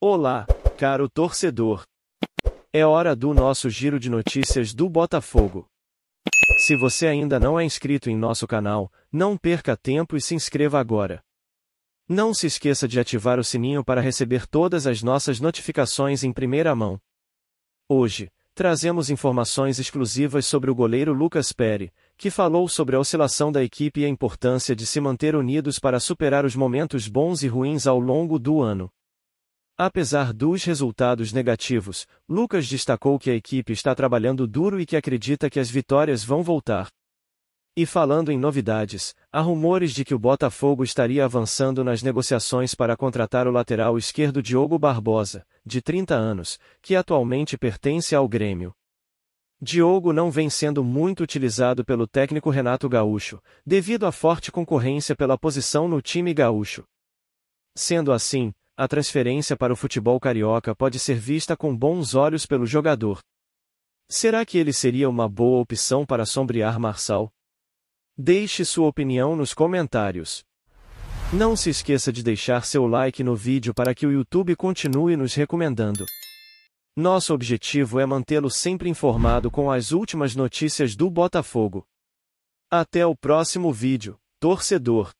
Olá, caro torcedor. É hora do nosso giro de notícias do Botafogo. Se você ainda não é inscrito em nosso canal, não perca tempo e se inscreva agora. Não se esqueça de ativar o sininho para receber todas as nossas notificações em primeira mão. Hoje, trazemos informações exclusivas sobre o goleiro Lucas Pere, que falou sobre a oscilação da equipe e a importância de se manter unidos para superar os momentos bons e ruins ao longo do ano. Apesar dos resultados negativos, Lucas destacou que a equipe está trabalhando duro e que acredita que as vitórias vão voltar. E falando em novidades, há rumores de que o Botafogo estaria avançando nas negociações para contratar o lateral esquerdo Diogo Barbosa, de 30 anos, que atualmente pertence ao Grêmio. Diogo não vem sendo muito utilizado pelo técnico Renato Gaúcho, devido à forte concorrência pela posição no time gaúcho. Sendo assim, a transferência para o futebol carioca pode ser vista com bons olhos pelo jogador. Será que ele seria uma boa opção para sombrear Marçal? Deixe sua opinião nos comentários. Não se esqueça de deixar seu like no vídeo para que o YouTube continue nos recomendando. Nosso objetivo é mantê-lo sempre informado com as últimas notícias do Botafogo. Até o próximo vídeo, torcedor!